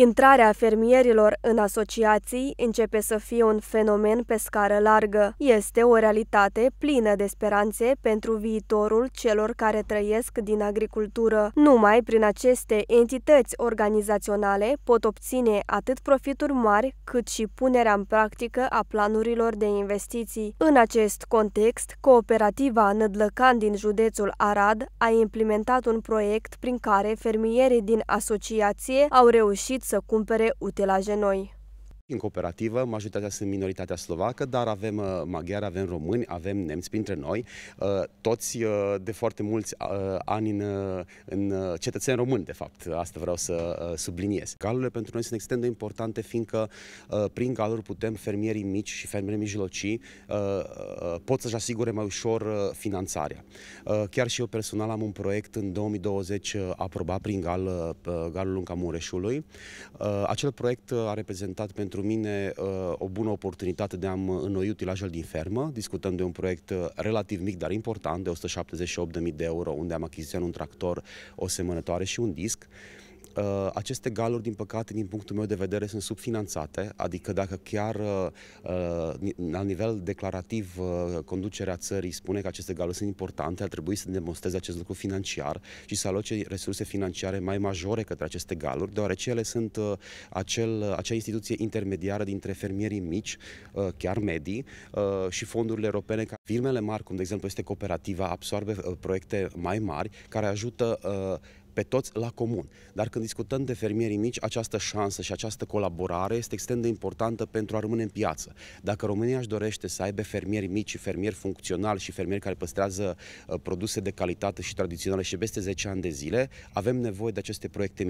Intrarea fermierilor în asociații începe să fie un fenomen pe scară largă. Este o realitate plină de speranțe pentru viitorul celor care trăiesc din agricultură. Numai prin aceste entități organizaționale pot obține atât profituri mari cât și punerea în practică a planurilor de investiții. În acest context, cooperativa Nădlăcan din județul Arad a implementat un proiect prin care fermierii din asociație au reușit să cumpere utilaje noi. În cooperativă, majoritatea sunt minoritatea slovacă, dar avem uh, maghiari, avem români, avem nemți printre noi, uh, toți uh, de foarte mulți ani în, în cetățeni români, de fapt. Asta vreau să subliniez. Galurile pentru noi sunt extrem de importante, fiindcă prin galuri putem fermierii mici și fermierii mijlocii pot să-și asigure mai ușor finanțarea. Chiar și eu personal am un proiect în 2020 aprobat prin gal, galul Lunca Mureșului. Acel proiect a reprezentat pentru pentru mine uh, o bună oportunitate de a-mi înnoi utilajul din fermă. Discutăm de un proiect uh, relativ mic, dar important, de 178.000 de euro, unde am achiziționat un tractor, o semănătoare și un disc. Uh, aceste galuri, din păcate, din punctul meu de vedere, sunt subfinanțate, adică dacă chiar uh, uh, la nivel declarativ conducerea țării spune că aceste galuri sunt importante, ar trebui să demonstreze acest lucru financiar și să aloce resurse financiare mai majore către aceste galuri, deoarece ele sunt acel, acea instituție intermediară dintre fermierii mici, chiar medii, și fondurile europene. Firmele mari, cum de exemplu este cooperativa, absorbe proiecte mai mari care ajută pe toți la comun. Dar când discutăm de fermierii mici, această șansă și această colaborare este extrem de importantă pentru a rămâne în piață. Dacă România își dorește să aibă fermieri mici și fermieri funcționali și fermieri care păstrează uh, produse de calitate și tradiționale și peste 10 ani de zile, avem nevoie de aceste proiecte mici.